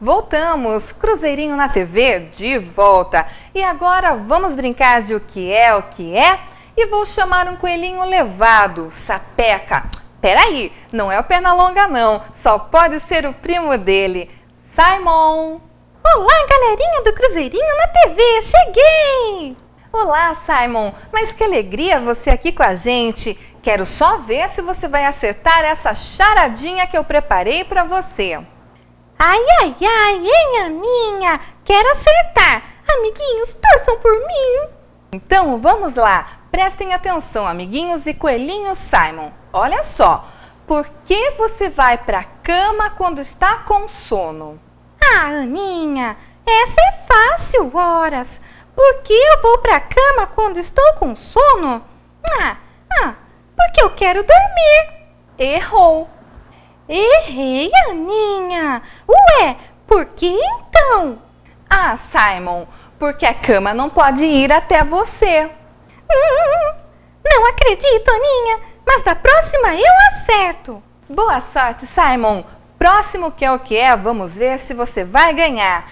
Voltamos, Cruzeirinho na TV de volta. E agora vamos brincar de o que é, o que é? E vou chamar um coelhinho levado, sapeca. Peraí, não é o Pernalonga não, só pode ser o primo dele, Simon. Olá, galerinha do Cruzeirinho na TV, cheguei! Olá, Simon, mas que alegria você aqui com a gente. Quero só ver se você vai acertar essa charadinha que eu preparei para você. Ai, ai, ai, hein, Aninha? Quero acertar. Amiguinhos, torçam por mim. Então, vamos lá. Prestem atenção, amiguinhos e coelhinho Simon. Olha só. Por que você vai para a cama quando está com sono? Ah, Aninha, essa é fácil, horas. Por que eu vou para a cama quando estou com sono? Ah, porque eu quero dormir. Errou. Errei, Aninha. Ué, por que então? Ah, Simon, porque a cama não pode ir até você. Hum, não acredito, Aninha, mas da próxima eu acerto. Boa sorte, Simon. Próximo que é o que é, vamos ver se você vai ganhar.